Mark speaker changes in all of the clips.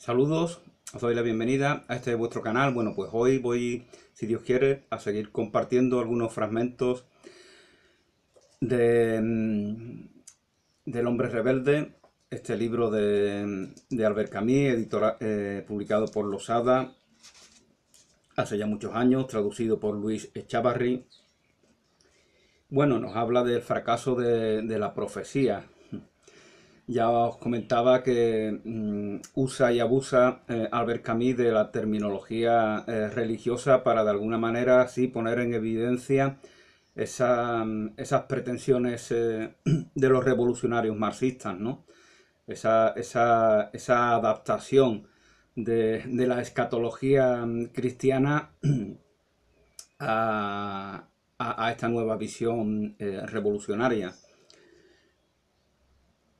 Speaker 1: Saludos, os doy la bienvenida a este vuestro canal. Bueno, pues hoy voy, si Dios quiere, a seguir compartiendo algunos fragmentos de, mm, del Hombre Rebelde, este libro de, Albert Camus, eh, publicado por Losada hace ya muchos años, traducido por Luis Echavarri. Bueno, nos habla del fracaso de, de la profecía, ya os comentaba que mm, usa y abusa eh, Albert Camus de la terminología eh, religiosa para de alguna manera así poner en evidencia mm, esas pretensiones eh, de los revolucionarios marxistas, ¿no? Esa, adaptación de, la escatología mm, cristiana a esta nueva visión revolucionaria.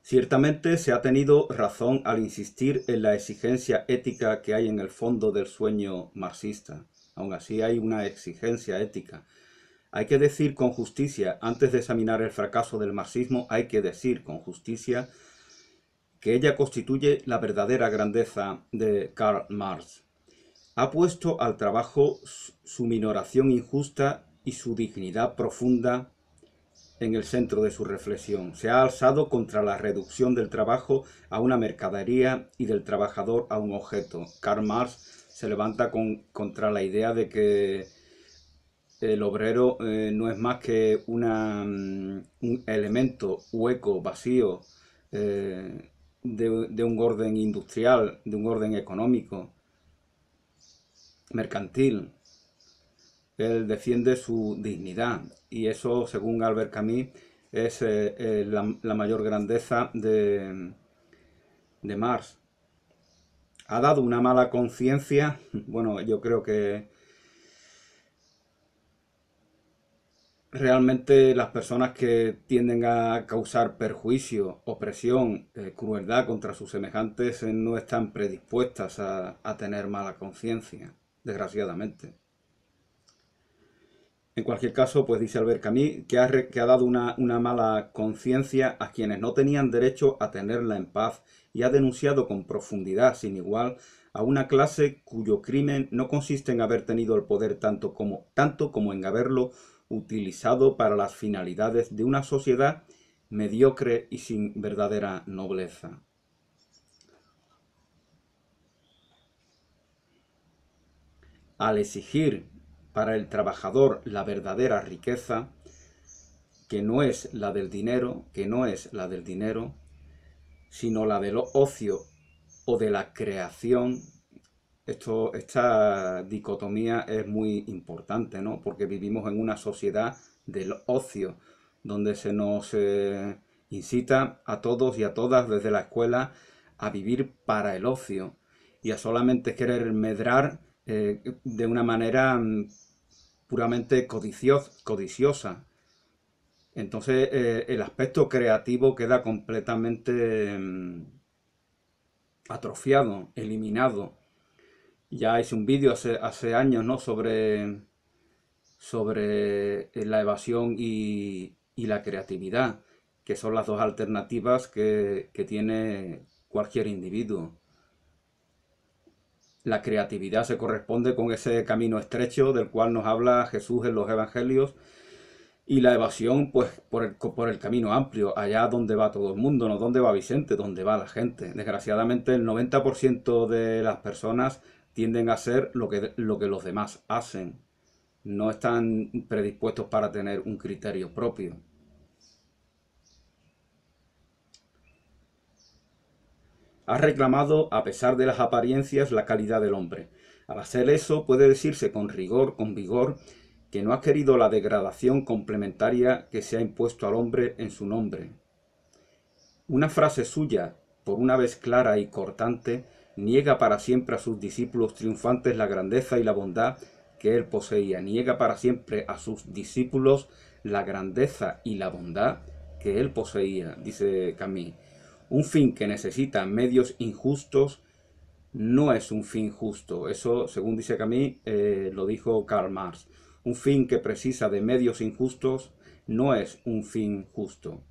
Speaker 1: Ciertamente se ha tenido razón al insistir en la exigencia ética que hay en el fondo del sueño marxista. Aún así hay una exigencia ética. Hay que decir con justicia, antes de examinar el fracaso del marxismo, hay que decir con justicia que ella constituye la verdadera grandeza de Karl Marx. Ha puesto al trabajo su minoración injusta y su dignidad profunda en el centro de su reflexión. Se ha alzado contra la reducción del trabajo a una mercadería y del trabajador a un objeto. Karl Marx se levanta contra la idea de que el obrero eh, no es más que mm, un elemento hueco, vacío, eh, de, de un orden industrial, de un orden económico, mercantil, él defiende su dignidad y eso, según Albert Camus, es eh, eh, la, mayor grandeza de, de Marx. Ha dado una mala conciencia, bueno, yo creo que realmente las personas que tienden a causar perjuicio, opresión, eh, crueldad contra sus semejantes no están predispuestas a tener mala conciencia, desgraciadamente. En cualquier caso, pues dice Albert Camus que ha, dado una, mala conciencia a quienes no tenían derecho a tenerla en paz y ha denunciado con profundidad sin igual a una clase cuyo crimen no consiste en haber tenido el poder tanto como, tanto como en haberlo utilizado para las finalidades de una sociedad mediocre y sin verdadera nobleza. Al exigir para el trabajador la verdadera riqueza, que no es la del dinero, que no es la del dinero, sino la del ocio o de la creación. Esto, esta dicotomía es muy importante, ¿no? Porque vivimos en una sociedad del ocio, donde se nos eh, incita a todos y a todas desde la escuela a vivir para el ocio y a solamente querer medrar eh, de una manera mm, puramente codiciosa. Entonces eh, el aspecto creativo queda completamente mm, atrofiado, eliminado. Ya hice un vídeo hace, años sobre, sobre eh, la evasión y, la creatividad, que son las dos alternativas que tiene cualquier individuo. La creatividad se corresponde con ese camino estrecho del cual nos habla Jesús en los Evangelios y la evasión pues por el, por el camino amplio, allá donde va todo el mundo, no donde va Vicente, donde va la gente. Desgraciadamente el 90% de las personas tienden a hacer lo que, lo que los demás hacen, no están predispuestos para tener un criterio propio. ha reclamado, a pesar de las apariencias, la calidad del hombre. Al hacer eso, puede decirse con rigor, con vigor, que no ha querido la degradación complementaria que se ha impuesto al hombre en su nombre. Una frase suya, por una vez clara y cortante, niega para siempre a sus discípulos triunfantes la grandeza y la bondad que él poseía, niega para siempre a sus discípulos la grandeza y la bondad que él poseía, dice Camille. Un fin que necesita medios injustos no es un fin justo. Eso, según dice Camille, eh, lo dijo Karl Marx. Un fin que precisa de medios injustos no es un fin justo.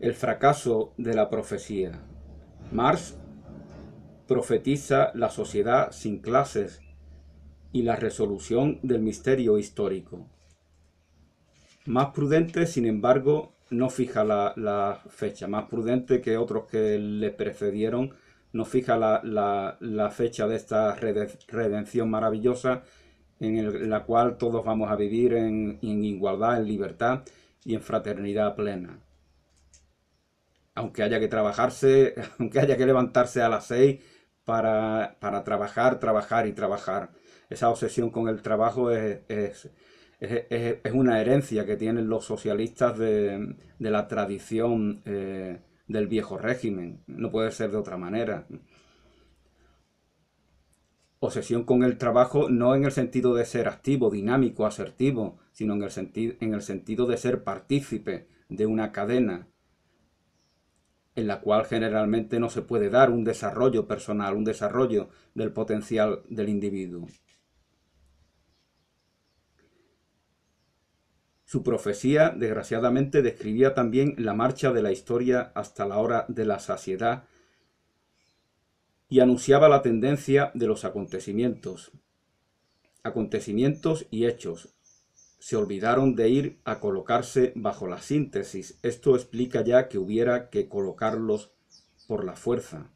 Speaker 1: El fracaso de la profecía. Marx profetiza la sociedad sin clases y la resolución del misterio histórico. Más prudente, sin embargo, no fija la, fecha. Más prudente que otros que le precedieron, no fija la, fecha de esta redención maravillosa en, la cual todos vamos a vivir en, igualdad, en libertad y en fraternidad plena aunque haya que trabajarse, aunque haya que levantarse a las seis para, trabajar, trabajar y trabajar. Esa obsesión con el trabajo es, es, una herencia que tienen los socialistas de, la tradición eh, del viejo régimen. No puede ser de otra manera. Obsesión con el trabajo no en el sentido de ser activo, dinámico, asertivo, sino en el sentido de ser partícipe de una cadena en la cual generalmente no se puede dar un desarrollo personal, un desarrollo del potencial del individuo. Su profecía, desgraciadamente, describía también la marcha de la historia hasta la hora de la saciedad y anunciaba la tendencia de los acontecimientos. Acontecimientos y hechos. Se olvidaron de ir a colocarse bajo la síntesis. Esto explica ya que hubiera que colocarlos por la fuerza.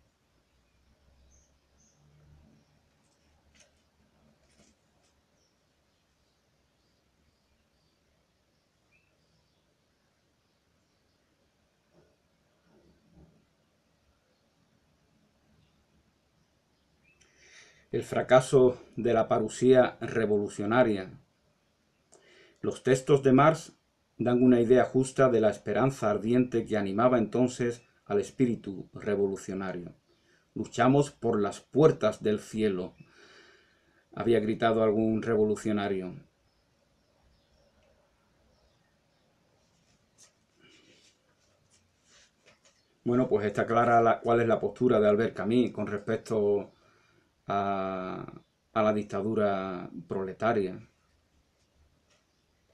Speaker 1: el fracaso de la parusía revolucionaria. Los textos de Marx dan una idea justa de la esperanza ardiente que animaba entonces al espíritu revolucionario. Luchamos por las puertas del cielo, había gritado algún revolucionario. Bueno, pues está clara cuál es la postura de Albert Camus con respecto a, la dictadura proletaria.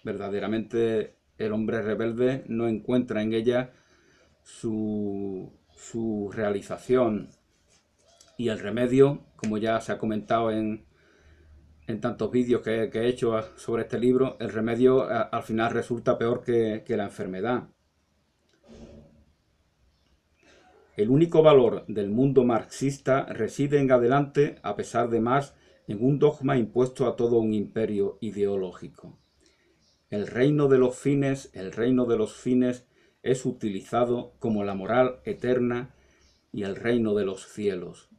Speaker 1: Verdaderamente el hombre rebelde no encuentra en ella su, realización y el remedio, como ya se ha comentado en, tantos vídeos que, he hecho sobre este libro, el remedio al final resulta peor que la enfermedad. El único valor del mundo marxista reside en adelante, a pesar de más, en un dogma impuesto a todo un imperio ideológico. El reino de los fines, el reino de los fines, es utilizado como la moral eterna y el reino de los cielos,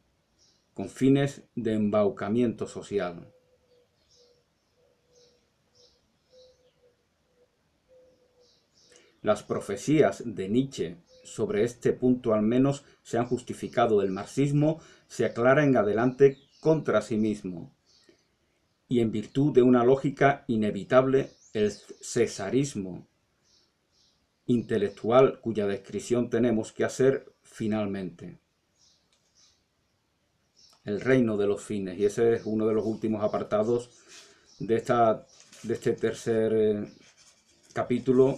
Speaker 1: con fines de embaucamiento social. Las profecías de Nietzsche sobre este punto al menos se han justificado, el marxismo se aclara en adelante contra sí mismo. Y en virtud de una lógica inevitable, el cesarismo intelectual cuya descripción tenemos que hacer finalmente. El reino de los fines, y ese es uno de los últimos apartados de, esta, de este tercer eh, capítulo,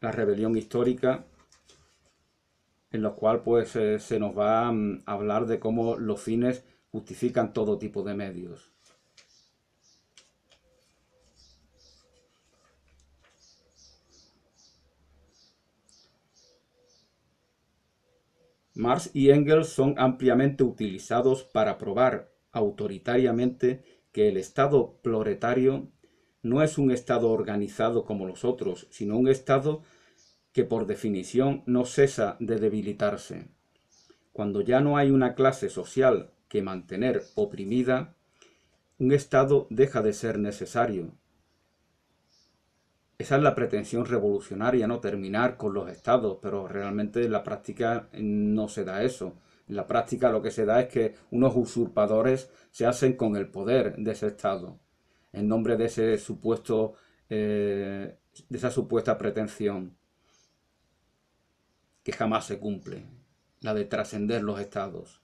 Speaker 1: la rebelión histórica en lo cual pues, se nos va mm, a hablar de cómo los fines justifican todo tipo de medios. Marx y Engels son ampliamente utilizados para probar autoritariamente que el Estado proletario no es un Estado organizado como los otros, sino un Estado que por definición no cesa de debilitarse. Cuando ya no hay una clase social que mantener oprimida, un Estado deja de ser necesario. Esa es la pretensión revolucionaria, ¿no? Terminar con los Estados, pero realmente en la práctica no se da eso. En la práctica lo que se da es que unos usurpadores se hacen con el poder de ese Estado, en nombre de ese supuesto, eh, de esa supuesta pretensión que jamás se cumple, la de trascender los estados.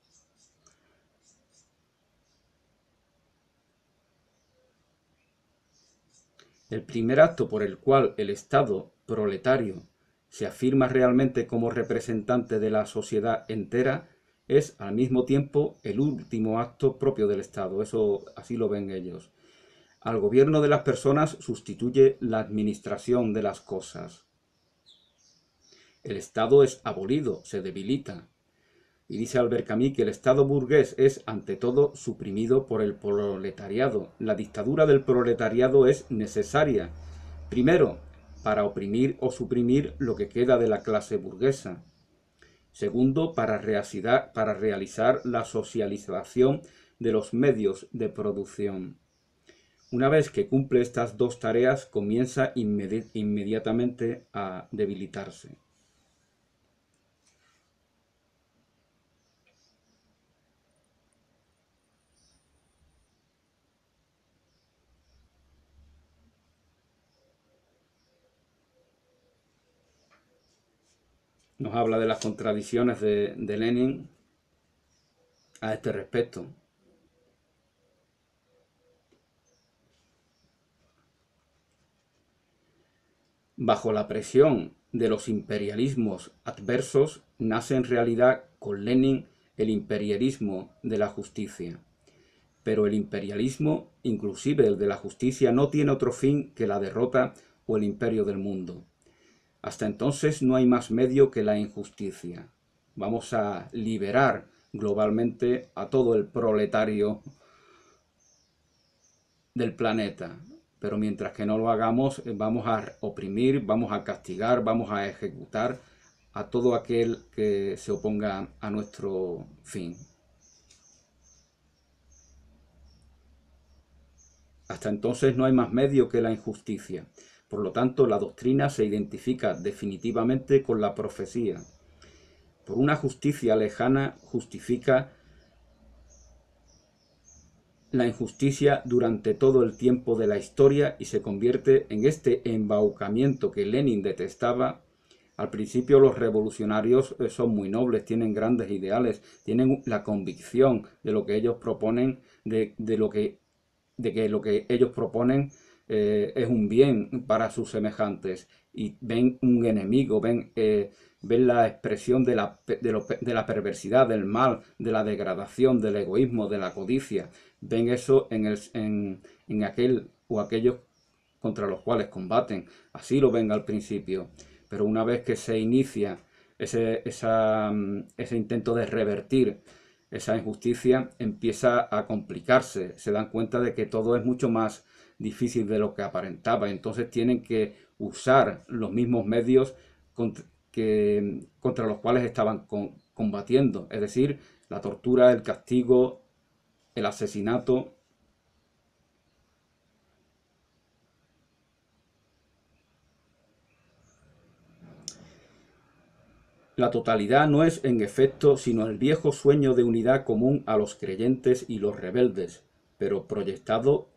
Speaker 1: El primer acto por el cual el Estado proletario se afirma realmente como representante de la sociedad entera es al mismo tiempo el último acto propio del Estado, eso así lo ven ellos. Al gobierno de las personas sustituye la administración de las cosas. El Estado es abolido, se debilita. Y dice Albert Camus que el Estado burgués es, ante todo, suprimido por el proletariado. La dictadura del proletariado es necesaria, primero, para oprimir o suprimir lo que queda de la clase burguesa. Segundo, para, realizar la socialización de los medios de producción. Una vez que cumple estas dos tareas, comienza inmediatamente a debilitarse. nos habla de las contradicciones de, Lenin a este respecto. Bajo la presión de los imperialismos adversos nace en realidad con Lenin el imperialismo de la justicia. Pero el imperialismo, inclusive el de la justicia, no tiene otro fin que la derrota o el imperio del mundo. Hasta entonces no hay más medio que la injusticia. Vamos a liberar globalmente a todo el proletario del planeta. Pero mientras que no lo hagamos, eh, vamos a oprimir, vamos a castigar, vamos a ejecutar a todo aquel que se oponga a nuestro fin. Hasta entonces no hay más medio que la injusticia. Por lo tanto, la doctrina se identifica definitivamente con la profecía. Por una justicia lejana justifica la injusticia durante todo el tiempo de la historia y se convierte en este embaucamiento que Lenin detestaba. Al principio los revolucionarios eh, son muy nobles, tienen grandes ideales, tienen la convicción de lo que ellos proponen, de, lo que, de que lo que ellos proponen eh, es un bien para sus semejantes y ven un enemigo, ven, eh, ven la expresión de la, perversidad, del mal, de la degradación, del egoísmo, de la codicia, ven eso en, aquel o aquellos contra los cuales combaten, así lo ven al principio, pero una vez que se inicia ese, mm, ese intento de revertir, esa injusticia empieza a complicarse. Se dan cuenta de que todo es mucho más difícil de lo que aparentaba. Entonces tienen que usar los mismos medios contra, los cuales estaban combatiendo, es decir, la tortura, el castigo, el asesinato. La totalidad no es en efecto sino el viejo sueño de unidad común a los creyentes y los rebeldes, pero proyectado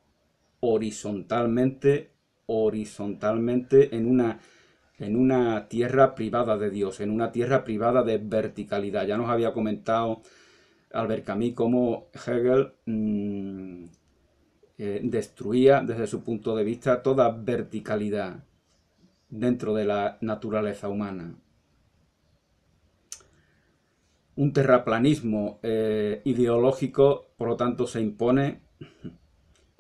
Speaker 1: horizontalmente, horizontalmente en una, en una tierra privada de Dios, en una tierra privada de verticalidad. Ya nos había comentado Albert Camí cómo Hegel mm, eh, destruía desde su punto de vista toda verticalidad dentro de la naturaleza humana. Un terraplanismo eh, ideológico, por lo tanto, se impone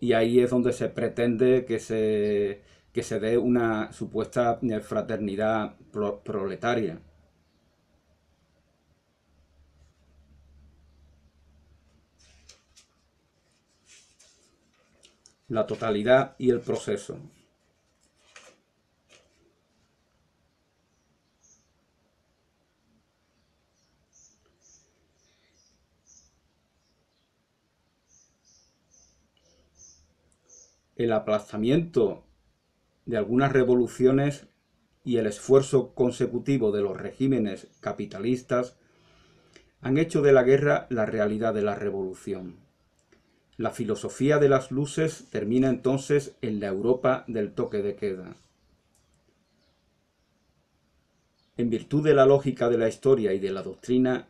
Speaker 1: y ahí es donde se pretende que se, se dé una supuesta fraternidad proletaria. La totalidad y el proceso. el aplazamiento de algunas revoluciones y el esfuerzo consecutivo de los regímenes capitalistas han hecho de la guerra la realidad de la revolución. La filosofía de las luces termina entonces en la Europa del toque de queda. En virtud de la lógica de la historia y de la doctrina,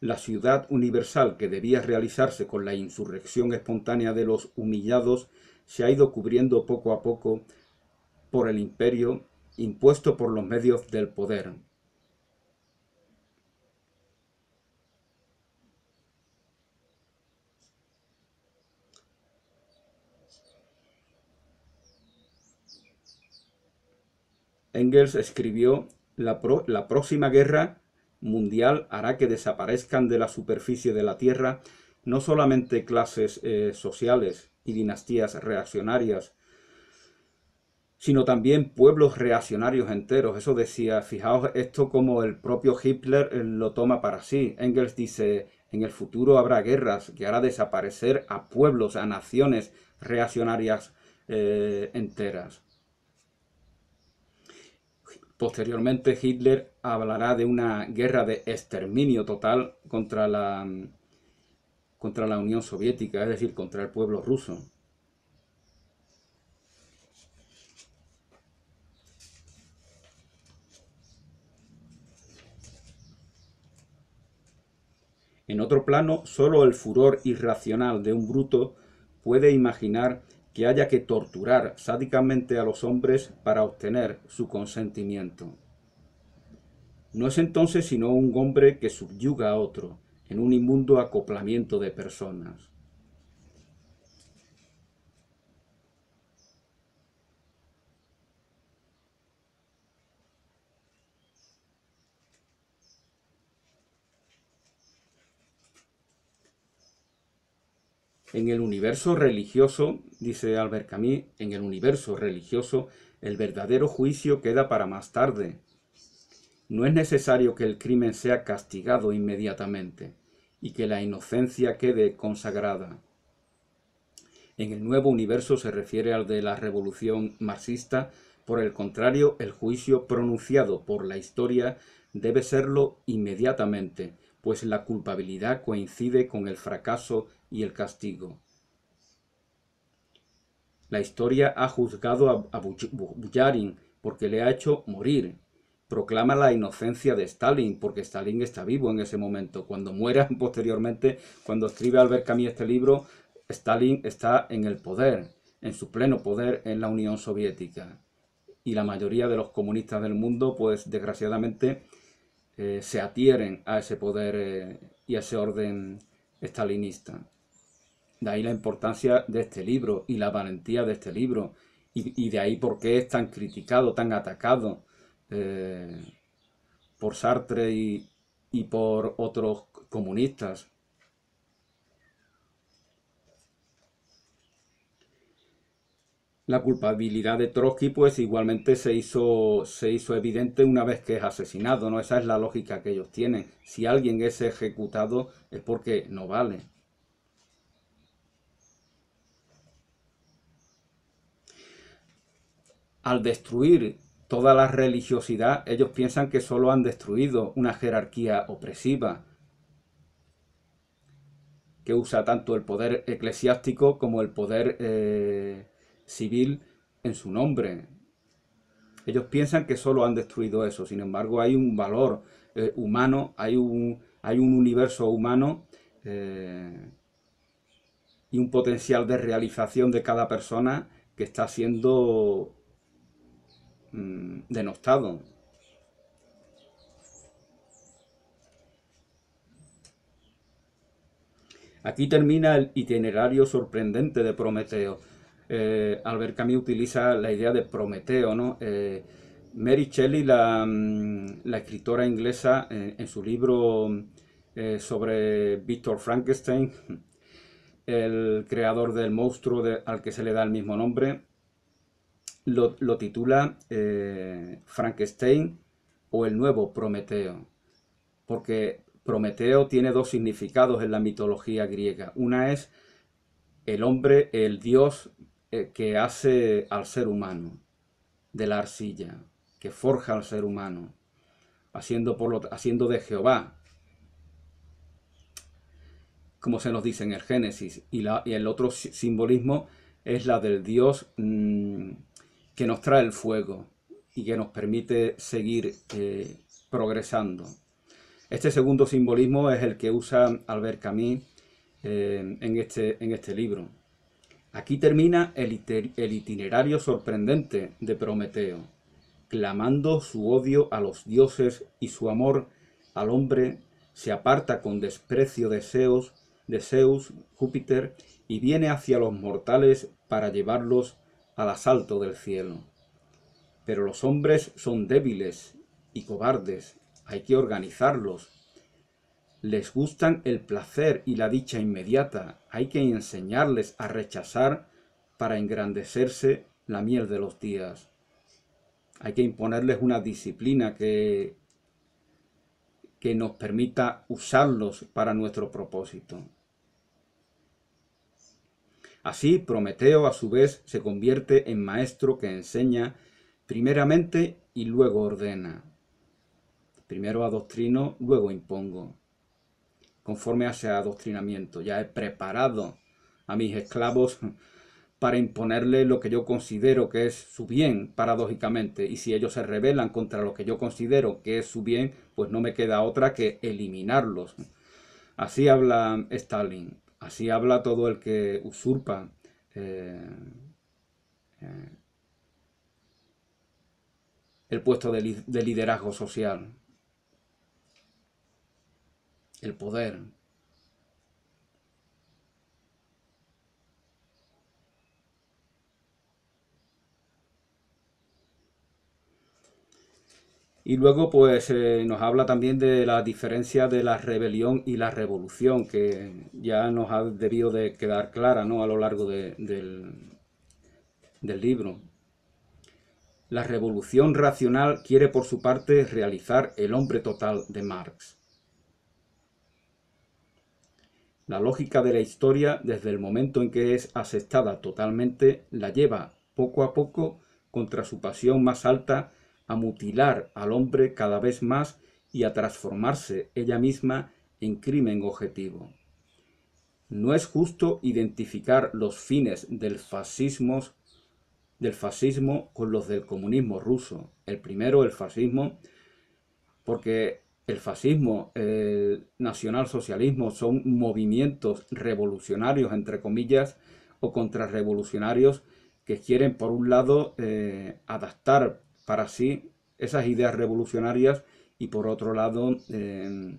Speaker 1: la ciudad universal que debía realizarse con la insurrección espontánea de los humillados se ha ido cubriendo poco a poco por el imperio impuesto por los medios del poder. Engels escribió la, próxima guerra mundial hará que desaparezcan de la superficie de la Tierra no solamente clases eh, sociales y dinastías reaccionarias, sino también pueblos reaccionarios enteros. Eso decía, fijaos esto como el propio Hitler eh, lo toma para sí. Engels dice, en el futuro habrá guerras que hará desaparecer a pueblos, a naciones reaccionarias eh, enteras. Posteriormente Hitler hablará de una guerra de exterminio total contra la, contra la Unión Soviética, es decir, contra el pueblo ruso. En otro plano, solo el furor irracional de un bruto puede imaginar que haya que torturar sádicamente a los hombres para obtener su consentimiento. No es entonces sino un hombre que subyuga a otro en un inmundo acoplamiento de personas. En el universo religioso, dice Albert Camus, en el universo religioso el verdadero juicio queda para más tarde. No es necesario que el crimen sea castigado inmediatamente y que la inocencia quede consagrada. En el nuevo universo se refiere al de la revolución marxista, por el contrario, el juicio pronunciado por la historia debe serlo inmediatamente, pues la culpabilidad coincide con el fracaso y el castigo. La historia ha juzgado a, porque le ha hecho morir. Proclama la inocencia de Stalin porque Stalin está vivo en ese momento. Cuando muera posteriormente, cuando escribe Albert Camus este libro, Stalin está en el poder, en su pleno poder en la Unión Soviética. Y la mayoría de los comunistas del mundo, pues desgraciadamente, eh, se adhieren a ese poder eh, y a ese orden estalinista. De ahí la importancia de este libro y la valentía de este libro y, de ahí por qué es tan criticado, tan atacado eh, por Sartre y por otros comunistas La culpabilidad de Trotsky pues igualmente se hizo, se hizo evidente una vez que es asesinado, ¿no? Esa es la lógica que ellos tienen. Si alguien es ejecutado es porque no vale. Al destruir toda la religiosidad, ellos piensan que solo han destruido una jerarquía opresiva que usa tanto el poder eclesiástico como el poder eh, civil en su nombre. Ellos piensan que solo han destruido eso, sin embargo hay un valor eh, humano, hay un, hay un universo humano eh, y un potencial de realización de cada persona que está siendo mm, denostado. Aquí termina el itinerario sorprendente de Prometeo eh, Albert Camus utiliza la idea de Prometeo, ¿no? Eh, Mary Shelley, la, mm, escritora inglesa, eh, en su libro sobre Víctor Frankenstein, el creador del monstruo al que se le da el mismo nombre, lo titula Frankenstein o el nuevo Prometeo, porque Prometeo tiene dos significados en la mitología griega. Una es el hombre, el dios eh, que hace al ser humano, de la arcilla, que forja al ser humano, haciendo, por lo, haciendo de Jehová, como se nos dice en el Génesis, y, la, y el otro simbolismo es la del Dios mm, que nos trae el fuego y que nos permite seguir eh, progresando. Este segundo simbolismo es el que usa Albert Camus eh, en, este, en este libro. Aquí termina el, itinerario sorprendente de Prometeo, clamando su odio a los dioses y su amor al hombre, se aparta con desprecio de Zeus, de Zeus, Júpiter, y viene hacia los mortales para llevarlos al asalto del cielo. Pero los hombres son débiles y cobardes, hay que organizarlos, les gustan el placer y la dicha inmediata. Hay que enseñarles a rechazar para engrandecerse la miel de los días. Hay que imponerles una disciplina que, que nos permita usarlos para nuestro propósito. Así, Prometeo a su vez se convierte en maestro que enseña primeramente y luego ordena. Primero adoctrino, luego impongo conforme a ese adoctrinamiento. Ya he preparado a mis esclavos para imponerle lo que yo considero que es su bien, paradójicamente. Y si ellos se rebelan contra lo que yo considero que es su bien, pues no me queda otra que eliminarlos. Así habla Stalin, así habla todo el que usurpa. Eh, eh, el puesto de liderazgo social el poder. Y luego pues eh, nos habla también de la diferencia de la rebelión y la revolución, que ya nos ha debido de quedar clara ¿no? a lo largo del libro. La revolución racional quiere por su parte realizar el hombre total de Marx. La lógica de la historia, desde el momento en que es aceptada totalmente, la lleva poco a poco contra su pasión más alta a mutilar al hombre cada vez más y a transformarse ella misma en crimen objetivo. No es justo identificar los fines del fascismo, del fascismo con los del comunismo ruso. El primero, el fascismo, porque el fascismo, el nacionalsocialismo son movimientos revolucionarios, entre comillas, o contrarrevolucionarios que quieren, por un lado, eh, adaptar para sí esas ideas revolucionarias y, por otro lado, em,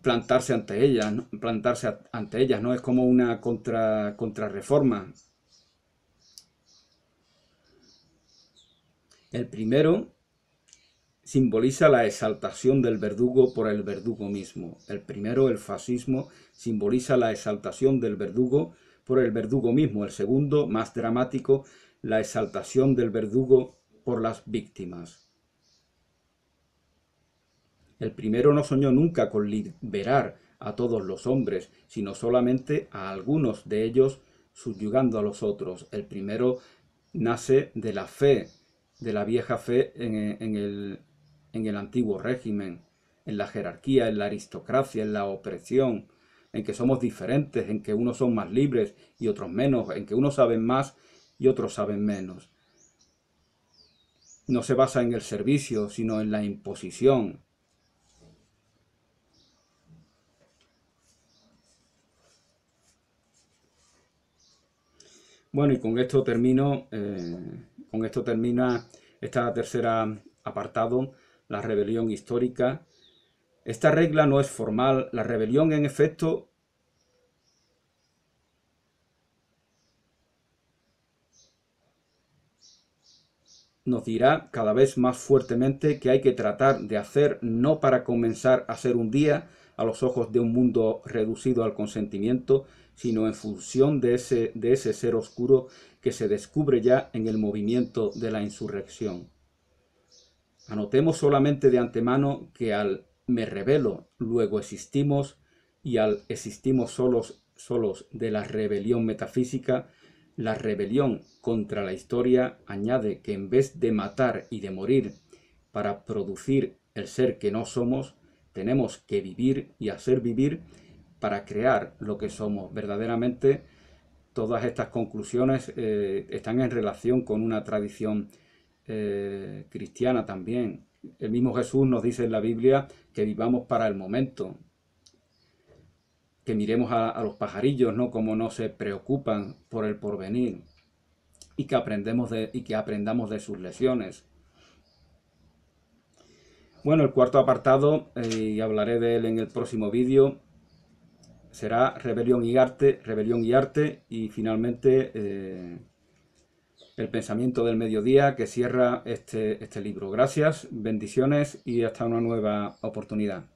Speaker 1: plantarse ante ellas, plantarse ante ellas, ¿no? Es como una contra, contrarreforma. El primero simboliza la exaltación del verdugo por el verdugo mismo. El primero, el fascismo, simboliza la exaltación del verdugo por el verdugo mismo. El segundo, más dramático, la exaltación del verdugo por las víctimas. El primero no soñó nunca con liberar a todos los hombres, sino solamente a algunos de ellos, subyugando a los otros. El primero nace de la fe, de la vieja fe en, en, el, en el antiguo régimen, en la jerarquía, en la aristocracia, en la opresión, en que somos diferentes, en que unos son más libres y otros menos, en que unos saben más y otros saben menos. No se basa en el servicio, sino en la imposición. Bueno, y con esto termino, eh, con esto termina esta tercera apartado la rebelión histórica. Esta regla no es formal. La rebelión, en efecto, nos dirá cada vez más fuertemente que hay que tratar de hacer no para comenzar a ser un día a los ojos de un mundo reducido al consentimiento, sino en función de ese, de ese ser oscuro que se descubre ya en el movimiento de la insurrección. Anotemos solamente de antemano que al me revelo, luego existimos, y al existimos solos, solos de la rebelión metafísica, la rebelión contra la historia añade que en vez de matar y de morir para producir el ser que no somos, tenemos que vivir y hacer vivir para crear lo que somos. Verdaderamente, todas estas conclusiones eh, están en relación con una tradición eh, cristiana también. El mismo Jesús nos dice en la Biblia que vivamos para el momento, que miremos a, los pajarillos, ¿no? Como no se preocupan por el porvenir y que, aprendemos de, y que aprendamos de sus lesiones. Bueno, el cuarto apartado, eh, y hablaré de él en el próximo vídeo, será rebelión y arte, rebelión y arte, y finalmente eh, el pensamiento del mediodía que cierra este, este libro. Gracias, bendiciones y hasta una nueva oportunidad.